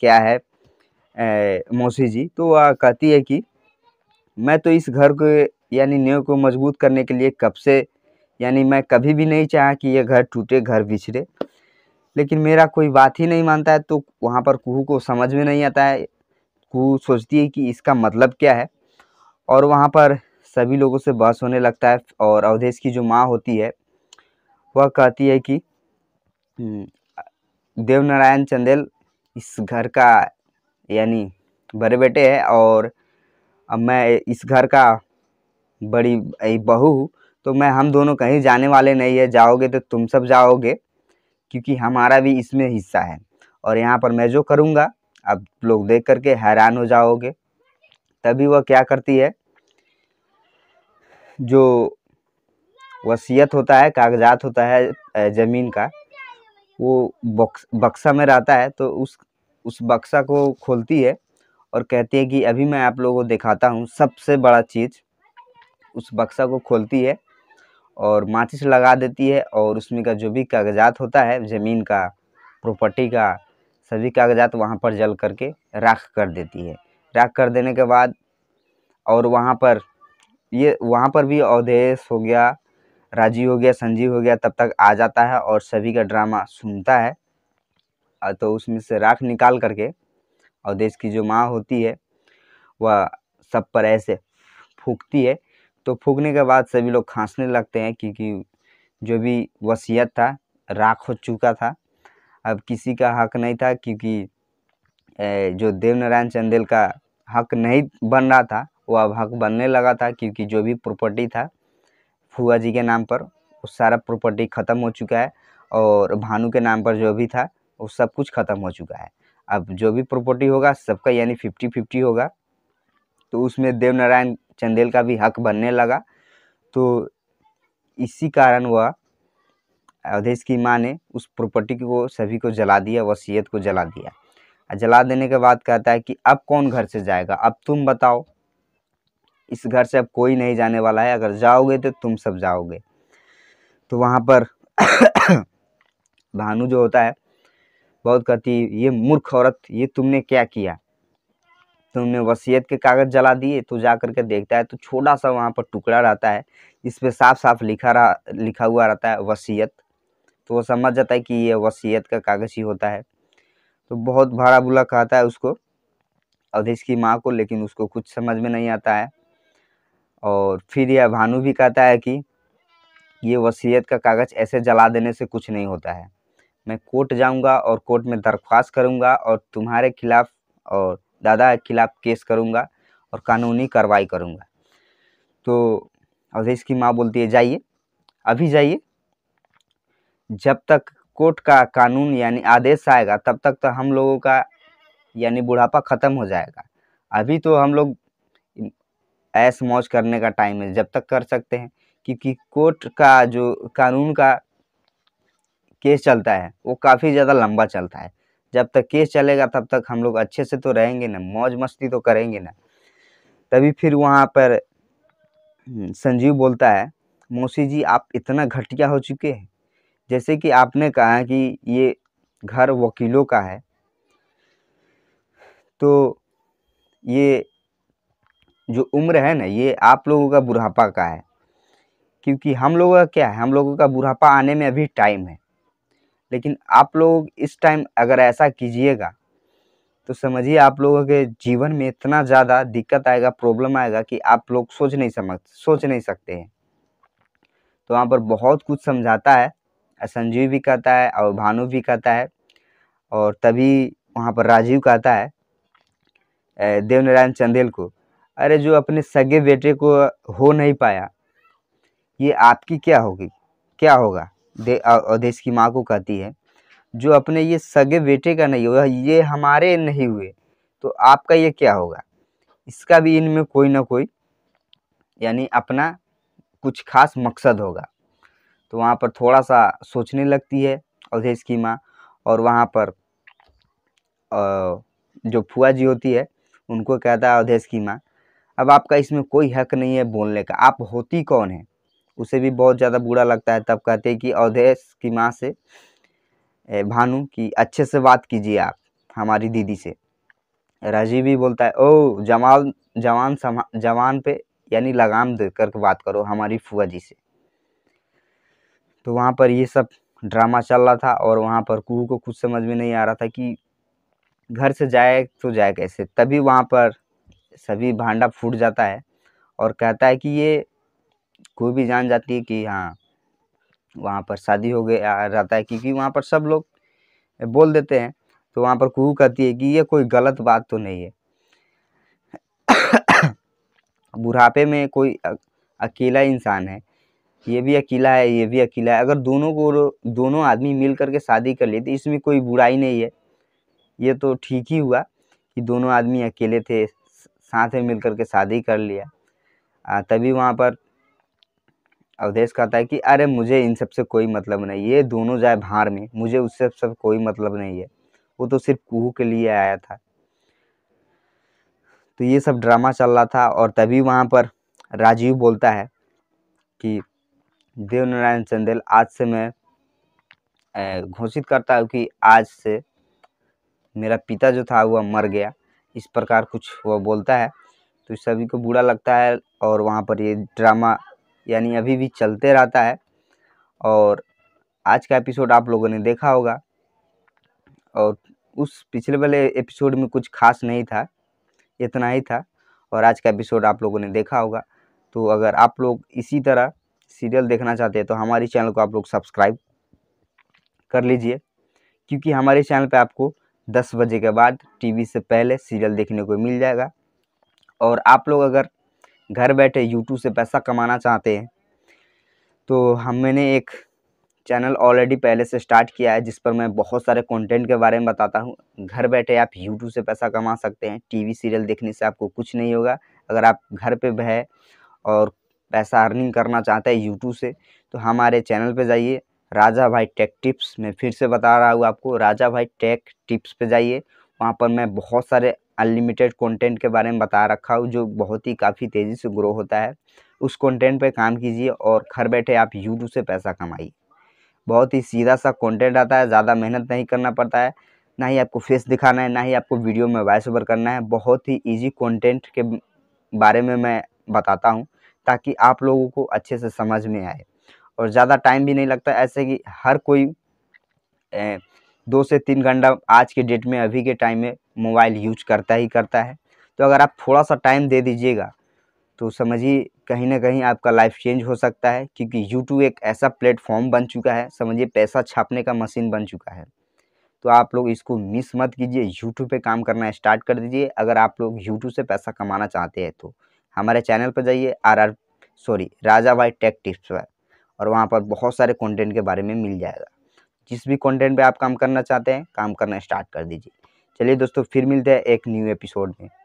क्या है ए, मौसी जी तो वह कहती है कि मैं तो इस घर को यानी नींव को मजबूत करने के लिए कब से यानी मैं कभी भी नहीं चाहा कि यह घर टूटे घर बिछड़े लेकिन मेरा कोई बात ही नहीं मानता है तो वहाँ पर कुहू को समझ में नहीं आता है कुहू सोचती है कि इसका मतलब क्या है और वहाँ पर सभी लोगों से बहस होने लगता है और अवधेश की जो माँ होती है वह कहती है कि देवनारायण चंदेल इस घर का यानी बड़े बेटे हैं और मैं इस घर का बड़ी बहू हूँ तो मैं हम दोनों कहीं जाने वाले नहीं है जाओगे तो तुम सब जाओगे क्योंकि हमारा भी इसमें हिस्सा है और यहाँ पर मैं जो करूँगा आप लोग देख करके हैरान हो जाओगे तभी वह क्या करती है जो वसीयत होता है कागजात होता है ज़मीन का वो बक्स बक्सा में रहता है तो उस उस बक्सा को खोलती है और कहती है कि अभी मैं आप लोगों को दिखाता हूँ सबसे बड़ा चीज़ उस बक्सा को खोलती है और माचिस लगा देती है और उसमें का जो भी कागजात होता है ज़मीन का प्रॉपर्टी का सभी कागजात वहाँ पर जल करके राख कर देती है राख कर देने के बाद और वहाँ पर ये वहाँ पर भी अवधेश हो गया राजीव हो गया संजीव हो गया तब तक आ जाता है और सभी का ड्रामा सुनता है तो उसमें से राख निकाल करके और देश की जो माँ होती है वह सब पर ऐसे फूकती है तो फूकने के बाद सभी लोग खांसने लगते हैं क्योंकि जो भी वसीयत था राख हो चुका था अब किसी का हक नहीं था क्योंकि जो देवनारायण चंदेल का हक नहीं बन रहा था वो अब हक बनने लगा था क्योंकि जो भी प्रॉपर्टी था फुआ जी के नाम पर वो सारा प्रॉपर्टी ख़त्म हो चुका है और भानु के नाम पर जो भी था वो सब कुछ ख़त्म हो चुका है अब जो भी प्रॉपर्टी होगा सबका यानी फिफ्टी फिफ्टी होगा तो उसमें देवनारायण चंदेल का भी हक बनने लगा तो इसी कारण वह अवधेश की माँ ने उस प्रॉपर्टी को सभी को जला दिया वसीयत को जला दिया जला देने के बाद कहता है कि अब कौन घर से जाएगा अब तुम बताओ इस घर से अब कोई नहीं जाने वाला है अगर जाओगे तो तुम सब जाओगे तो वहाँ पर भानु जो होता है बहुत कहती ये मूर्ख औरत ये तुमने क्या किया तुमने तो वसीयत के कागज़ जला दिए तो जा करके देखता है तो छोटा सा वहाँ पर टुकड़ा रहता है इस पर साफ साफ लिखा रहा लिखा हुआ रहता है वसीयत तो वो समझ जाता है कि ये वसीयत का कागज़ ही होता है तो बहुत भाड़ा बुला कहता है उसको अवधेश की माँ को लेकिन उसको कुछ समझ में नहीं आता है और फिर यह भानु भी कहता है कि ये वसीयत का कागज़ ऐसे जला देने से कुछ नहीं होता है मैं कोर्ट जाऊंगा और कोर्ट में दरख्वास्त करूंगा और तुम्हारे खिलाफ़ और दादा के खिलाफ़ केस करूंगा और कानूनी कार्रवाई करूंगा तो अवधेश की माँ बोलती है जाइए अभी जाइए जब तक कोर्ट का कानून यानी आदेश आएगा तब तक तो हम लोगों का यानी बुढ़ापा ख़त्म हो जाएगा अभी तो हम लोग ऐश मौज करने का टाइम है जब तक कर सकते हैं क्योंकि कोर्ट का जो कानून का केस चलता है वो काफ़ी ज़्यादा लंबा चलता है जब तक केस चलेगा तब तक हम लोग अच्छे से तो रहेंगे ना मौज मस्ती तो करेंगे ना तभी फिर वहाँ पर हम्म, संजीव बोलता है मौसी जी आप इतना घटिया हो चुके हैं जैसे कि आपने कहा कि ये घर वकीलों का है तो ये जो उम्र है ना ये आप लोगों का बुढ़ापा का है क्योंकि हम लोगों का क्या है हम लोगों का बुढ़ापा आने में अभी टाइम है लेकिन आप लोग इस टाइम अगर ऐसा कीजिएगा तो समझिए आप लोगों के जीवन में इतना ज़्यादा दिक्कत आएगा प्रॉब्लम आएगा कि आप लोग सोच नहीं समझ सोच नहीं सकते हैं तो वहाँ पर बहुत कुछ समझाता है संजीव भी कहता है और भानु भी कहता है और तभी वहाँ पर राजीव कहता है देव नारायण चंदेल को अरे जो अपने सगे बेटे को हो नहीं पाया ये आपकी क्या होगी क्या होगा दे देश की माँ को कहती है जो अपने ये सगे बेटे का नहीं हुआ ये हमारे नहीं हुए तो आपका ये क्या होगा इसका भी इनमें कोई ना कोई यानी अपना कुछ खास मकसद होगा तो वहाँ पर थोड़ा सा सोचने लगती है अवधेश की माँ और वहाँ पर जो फुआ जी होती है उनको कहता है अवधेश की माँ अब आपका इसमें कोई हक नहीं है बोलने का आप होती कौन है उसे भी बहुत ज़्यादा बुरा लगता है तब कहते हैं कि अवधेश की माँ से भानु कि अच्छे से बात कीजिए आप हमारी दीदी से राजीव भी बोलता है ओ जमाल जवान समा जवान पे यानी लगाम दे करके बात करो हमारी फुआ जी से तो वहाँ पर ये सब ड्रामा चल रहा था और वहाँ पर कुहू को कुछ समझ में नहीं आ रहा था कि घर से जाए तो जाए कैसे तभी वहाँ पर सभी भांडा फूट जाता है और कहता है कि ये कोई भी जान जाती है कि हाँ वहाँ पर शादी हो गया रहता है क्योंकि वहाँ पर सब लोग बोल देते हैं तो वहाँ पर कुहू कहती है कि ये कोई गलत बात तो नहीं है बुढ़ापे में कोई अकेला इंसान है ये भी अकेला है ये भी अकेला है अगर दोनों को दोनों आदमी मिल करके शादी कर लेते तो इसमें कोई बुराई नहीं है ये तो ठीक ही हुआ कि दोनों आदमी अकेले थे साथ में मिल करके शादी कर लिया आ, तभी वहाँ पर अवधेश कहता है कि अरे मुझे इन सब से कोई मतलब नहीं ये दोनों जाए भार में मुझे उससे सब कोई मतलब नहीं है वो तो सिर्फ कुहू के लिए आया था तो ये सब ड्रामा चल रहा था और तभी वहाँ पर राजीव बोलता है कि देव नारायण चंदेल आज से मैं घोषित करता हूँ कि आज से मेरा पिता जो था वह मर गया इस प्रकार कुछ वह बोलता है तो सभी को बुरा लगता है और वहाँ पर ये ड्रामा यानी अभी भी चलते रहता है और आज का एपिसोड आप लोगों ने देखा होगा और उस पिछले वाले एपिसोड में कुछ खास नहीं था इतना ही था और आज का एपिसोड आप लोगों ने देखा होगा तो अगर आप लोग इसी तरह सीरियल देखना चाहते हैं तो हमारे चैनल को आप लोग सब्सक्राइब कर लीजिए क्योंकि हमारे चैनल पे आपको दस बजे के बाद टीवी से पहले सीरियल देखने को मिल जाएगा और आप लोग अगर घर बैठे यूट्यूब से पैसा कमाना चाहते हैं तो हम मैंने एक चैनल ऑलरेडी पहले से स्टार्ट किया है जिस पर मैं बहुत सारे कंटेंट के बारे में बताता हूँ घर बैठे आप यूट्यूब से पैसा कमा सकते हैं टीवी सीरियल देखने से आपको कुछ नहीं होगा अगर आप घर पे है और पैसा अर्निंग करना चाहते हैं यूट्यूब से तो हमारे चैनल पे जाइए राजा भाई टेक टिप्स मैं फिर से बता रहा हूँ आपको राजा भाई टेक टिप्स पे जाइए वहाँ पर मैं बहुत सारे अनलिमिटेड कंटेंट के बारे में बता रखा हूँ जो बहुत ही काफ़ी तेज़ी से ग्रो होता है उस कंटेंट पे काम कीजिए और घर बैठे आप यूट्यूब से पैसा कमाइए बहुत ही सीधा सा कॉन्टेंट आता है ज़्यादा मेहनत नहीं करना पड़ता है ना ही आपको फेस दिखाना है ना ही आपको वीडियो में वॉइस ओवर करना है बहुत ही ईजी कॉन्टेंट के बारे में मैं बताता हूँ ताकि आप लोगों को अच्छे से समझ में आए और ज़्यादा टाइम भी नहीं लगता ऐसे कि हर कोई ए, दो से तीन घंटा आज के डेट में अभी के टाइम में मोबाइल यूज करता ही करता है तो अगर आप थोड़ा सा टाइम दे दीजिएगा तो समझिए कहीं ना कहीं आपका लाइफ चेंज हो सकता है क्योंकि यूट्यूब एक ऐसा प्लेटफॉर्म बन चुका है समझिए पैसा छापने का मशीन बन चुका है तो आप लोग इसको मिस मत कीजिए यूट्यूब पे काम करना स्टार्ट कर दीजिए अगर आप लोग यूट्यूब से पैसा कमाना चाहते हैं तो हमारे चैनल पर जाइए आर आर सॉरी राजा भाई टेक टिप्स पर और वहाँ पर बहुत सारे कंटेंट के बारे में मिल जाएगा जिस भी कंटेंट पे आप काम करना चाहते हैं काम करना स्टार्ट कर दीजिए चलिए दोस्तों फिर मिलते हैं एक न्यू एपिसोड में